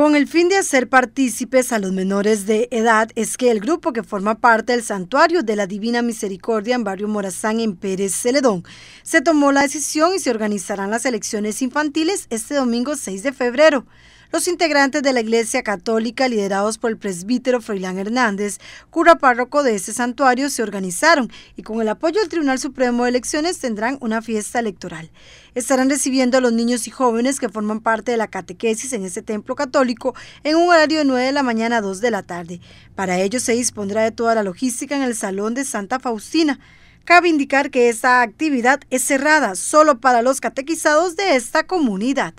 Con el fin de hacer partícipes a los menores de edad, es que el grupo que forma parte del Santuario de la Divina Misericordia en Barrio Morazán, en Pérez Celedón, se tomó la decisión y se organizarán las elecciones infantiles este domingo 6 de febrero. Los integrantes de la Iglesia Católica, liderados por el presbítero Freilán Hernández, cura párroco de este santuario, se organizaron y con el apoyo del Tribunal Supremo de Elecciones tendrán una fiesta electoral. Estarán recibiendo a los niños y jóvenes que forman parte de la catequesis en este templo católico en un horario de 9 de la mañana a 2 de la tarde. Para ello se dispondrá de toda la logística en el Salón de Santa Faustina. Cabe indicar que esta actividad es cerrada solo para los catequizados de esta comunidad.